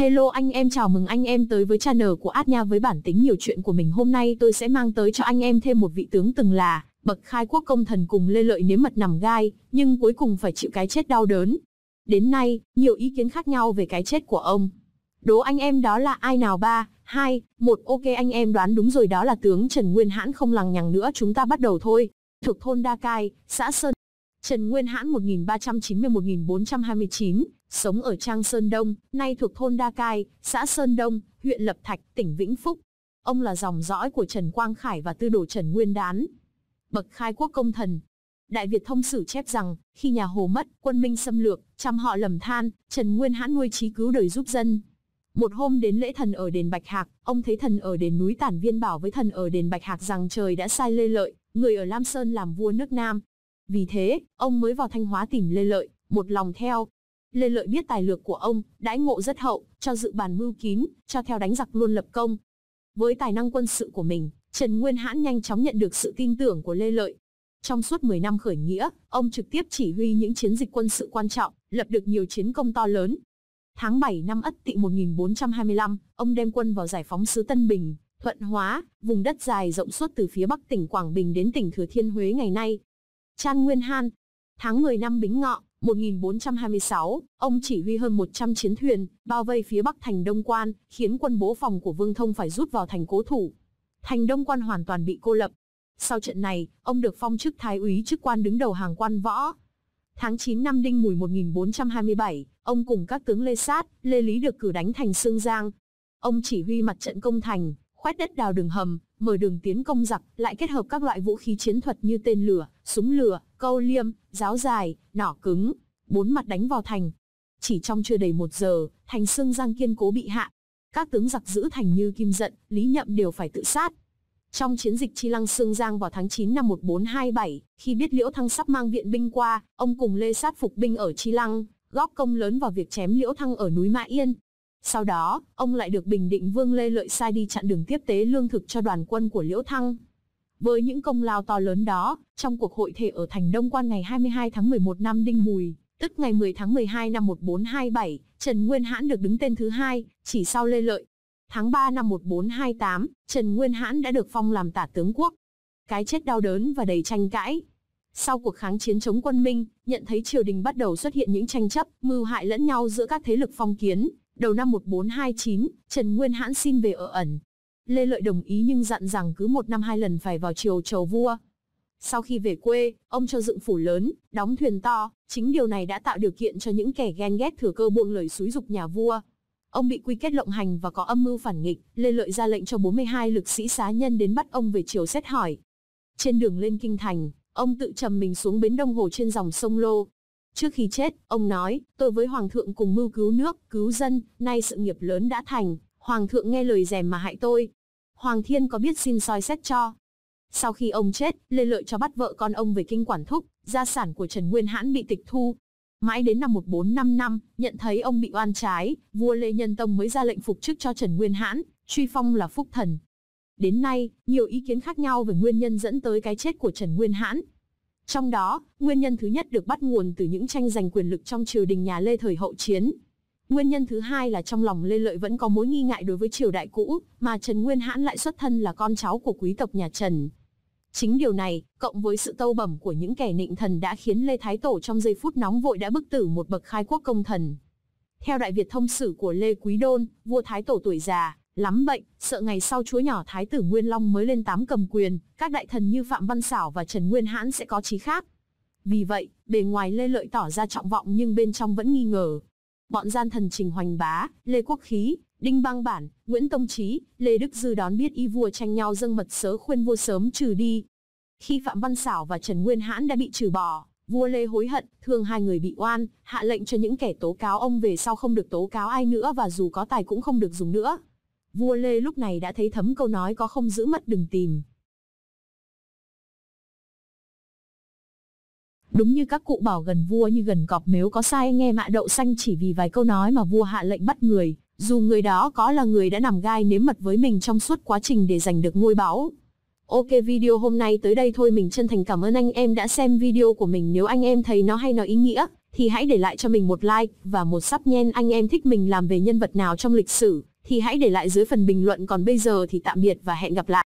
Hello anh em chào mừng anh em tới với channel của Át Nha với bản tính nhiều chuyện của mình hôm nay tôi sẽ mang tới cho anh em thêm một vị tướng từng là bậc khai quốc công thần cùng lê lợi nếm mật nằm gai, nhưng cuối cùng phải chịu cái chết đau đớn. Đến nay, nhiều ý kiến khác nhau về cái chết của ông. Đố anh em đó là ai nào ba, hai, một ok anh em đoán đúng rồi đó là tướng Trần Nguyên Hãn không lằng nhằng nữa chúng ta bắt đầu thôi. Thuộc thôn Đa Cai, xã Sơn. Trần Nguyên Hãn 1391-1429, sống ở Trang Sơn Đông, nay thuộc thôn Đa Cai, xã Sơn Đông, huyện Lập Thạch, tỉnh Vĩnh Phúc. Ông là dòng dõi của Trần Quang Khải và tư đồ Trần Nguyên Đán. Bậc khai quốc công thần. Đại Việt thông sử chép rằng, khi nhà Hồ mất, quân Minh xâm lược, trăm họ lầm than, Trần Nguyên hãn nuôi trí cứu đời giúp dân. Một hôm đến lễ thần ở đền Bạch Hạc, ông thấy thần ở đền núi Tản Viên bảo với thần ở đền Bạch Hạc rằng trời đã sai Lê Lợi, người ở Lam Sơn làm vua nước Nam. Vì thế, ông mới vào Thanh Hóa tìm Lê Lợi, một lòng theo, Lê Lợi biết tài lược của ông, đãi ngộ rất hậu, cho dự bàn mưu kín, cho theo đánh giặc luôn lập công. Với tài năng quân sự của mình, Trần Nguyên Hãn nhanh chóng nhận được sự tin tưởng của Lê Lợi. Trong suốt 10 năm khởi nghĩa, ông trực tiếp chỉ huy những chiến dịch quân sự quan trọng, lập được nhiều chiến công to lớn. Tháng 7 năm Ất Tỵ 1425, ông đem quân vào giải phóng xứ Tân Bình, Thuận Hóa, vùng đất dài rộng suốt từ phía bắc tỉnh Quảng Bình đến tỉnh Thừa Thiên Huế ngày nay. Chan Nguyên Han, tháng 10 năm Bính Ngọ, 1426, ông chỉ huy hơn 100 chiến thuyền, bao vây phía bắc thành Đông Quan, khiến quân bố phòng của Vương Thông phải rút vào thành cố thủ. Thành Đông Quan hoàn toàn bị cô lập. Sau trận này, ông được phong chức thái úy chức quan đứng đầu hàng quan võ. Tháng 9 năm Đinh Mùi 1427, ông cùng các tướng Lê Sát, Lê Lý được cử đánh thành Sương Giang. Ông chỉ huy mặt trận công thành, khoét đất đào đường hầm, mở đường tiến công giặc, lại kết hợp các loại vũ khí chiến thuật như tên lửa, súng lửa, câu liêm, giáo dài, nỏ cứng, bốn mặt đánh vào thành. Chỉ trong chưa đầy một giờ, thành xương giang kiên cố bị hạ. Các tướng giặc giữ thành như kim giận, lý nhậm đều phải tự sát. Trong chiến dịch Chi Lăng xương Giang vào tháng 9 năm 1427, khi biết Liễu Thăng sắp mang viện binh qua, ông cùng Lê Sát phục binh ở Chi Lăng, góp công lớn vào việc chém Liễu Thăng ở núi Mã Yên. Sau đó, ông lại được Bình Định Vương Lê Lợi sai đi chặn đường tiếp tế lương thực cho đoàn quân của Liễu Thăng, với những công lao to lớn đó, trong cuộc hội thể ở thành Đông Quan ngày 22 tháng 11 năm Đinh Mùi, tức ngày 10 tháng 12 năm 1427, Trần Nguyên Hãn được đứng tên thứ hai, chỉ sau Lê Lợi. Tháng 3 năm 1428, Trần Nguyên Hãn đã được phong làm tả tướng quốc. Cái chết đau đớn và đầy tranh cãi. Sau cuộc kháng chiến chống quân Minh, nhận thấy triều đình bắt đầu xuất hiện những tranh chấp, mưu hại lẫn nhau giữa các thế lực phong kiến. Đầu năm 1429, Trần Nguyên Hãn xin về ở ẩn, Lê Lợi đồng ý nhưng dặn rằng cứ một năm hai lần phải vào triều chầu vua. Sau khi về quê, ông cho dựng phủ lớn, đóng thuyền to, chính điều này đã tạo điều kiện cho những kẻ ghen ghét thừa cơ buông lời xúi dục nhà vua. Ông bị quy kết lộng hành và có âm mưu phản nghịch, Lê Lợi ra lệnh cho 42 lực sĩ xá nhân đến bắt ông về triều xét hỏi. Trên đường lên kinh thành, ông tự trầm mình xuống bến Đông Hồ trên dòng sông Lô. Trước khi chết, ông nói, tôi với Hoàng thượng cùng mưu cứu nước, cứu dân, nay sự nghiệp lớn đã thành, Hoàng thượng nghe lời rèm mà hại tôi, Hoàng Thiên có biết xin soi xét cho. Sau khi ông chết, Lê Lợi cho bắt vợ con ông về kinh quản thúc, gia sản của Trần Nguyên Hãn bị tịch thu. Mãi đến năm 1455, nhận thấy ông bị oan trái, vua Lê Nhân Tông mới ra lệnh phục chức cho Trần Nguyên Hãn, truy phong là phúc thần. Đến nay, nhiều ý kiến khác nhau về nguyên nhân dẫn tới cái chết của Trần Nguyên Hãn. Trong đó, nguyên nhân thứ nhất được bắt nguồn từ những tranh giành quyền lực trong triều đình nhà Lê thời hậu chiến, Nguyên nhân thứ hai là trong lòng Lê Lợi vẫn có mối nghi ngại đối với triều đại cũ, mà Trần Nguyên Hãn lại xuất thân là con cháu của quý tộc nhà Trần. Chính điều này, cộng với sự tâu bẩm của những kẻ nịnh thần đã khiến Lê Thái Tổ trong giây phút nóng vội đã bức tử một bậc khai quốc công thần. Theo Đại Việt thông sử của Lê Quý Đôn, vua Thái Tổ tuổi già, lắm bệnh, sợ ngày sau chúa nhỏ Thái tử Nguyên Long mới lên tám cầm quyền, các đại thần như Phạm Văn Xảo và Trần Nguyên Hãn sẽ có trí khác. Vì vậy, bề ngoài Lê Lợi tỏ ra trọng vọng nhưng bên trong vẫn nghi ngờ, Bọn gian thần Trình Hoành Bá, Lê Quốc Khí, Đinh Băng Bản, Nguyễn Tông Chí, Lê Đức Dư đón biết y vua tranh nhau dâng mật sớ khuyên vua sớm trừ đi. Khi Phạm Văn Xảo và Trần Nguyên Hãn đã bị trừ bỏ, vua Lê hối hận, thương hai người bị oan, hạ lệnh cho những kẻ tố cáo ông về sau không được tố cáo ai nữa và dù có tài cũng không được dùng nữa. Vua Lê lúc này đã thấy thấm câu nói có không giữ mật đừng tìm, Đúng như các cụ bảo gần vua như gần cọp nếu có sai nghe mạ đậu xanh chỉ vì vài câu nói mà vua hạ lệnh bắt người, dù người đó có là người đã nằm gai nếm mật với mình trong suốt quá trình để giành được ngôi báu. Ok video hôm nay tới đây thôi mình chân thành cảm ơn anh em đã xem video của mình nếu anh em thấy nó hay nó ý nghĩa thì hãy để lại cho mình một like và một sắp nhen anh em thích mình làm về nhân vật nào trong lịch sử thì hãy để lại dưới phần bình luận còn bây giờ thì tạm biệt và hẹn gặp lại.